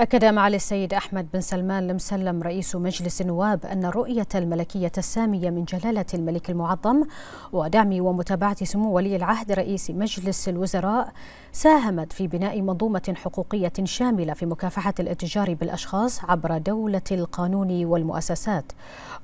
أكد معالي السيد أحمد بن سلمان المسلم رئيس مجلس النواب أن الرؤية الملكية السامية من جلالة الملك المعظم ودعم ومتابعة سمو ولي العهد رئيس مجلس الوزراء ساهمت في بناء منظومة حقوقية شاملة في مكافحة الاتجار بالأشخاص عبر دولة القانون والمؤسسات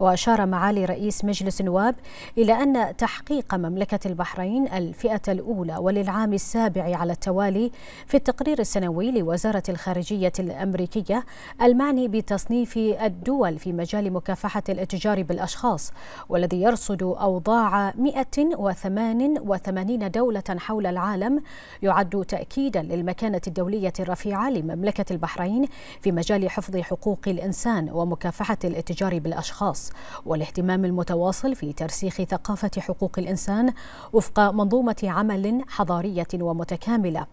وأشار معالي رئيس مجلس النواب إلى أن تحقيق مملكة البحرين الفئة الأولى وللعام السابع على التوالي في التقرير السنوي لوزارة الخارجية الأمريكية المعني بتصنيف الدول في مجال مكافحة الاتجار بالأشخاص والذي يرصد أوضاع 188 دولة حول العالم يعد تأكيدا للمكانة الدولية الرفيعة لمملكة البحرين في مجال حفظ حقوق الإنسان ومكافحة الاتجار بالأشخاص والاهتمام المتواصل في ترسيخ ثقافة حقوق الإنسان وفق منظومة عمل حضارية ومتكاملة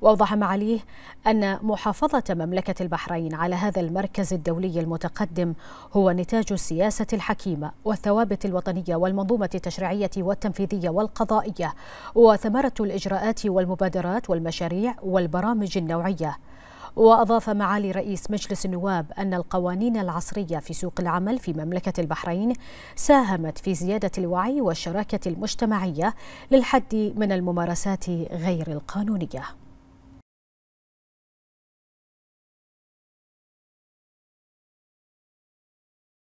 وأوضح معاليه أن محافظة مملكة البحرين على هذا المركز الدولي المتقدم هو نتاج السياسة الحكيمة والثوابت الوطنية والمنظومة التشريعية والتنفيذية والقضائية وثمرة الإجراءات والمبادرات والمشاريع والبرامج النوعية وأضاف معالي رئيس مجلس النواب أن القوانين العصرية في سوق العمل في مملكة البحرين ساهمت في زيادة الوعي والشراكة المجتمعية للحد من الممارسات غير القانونية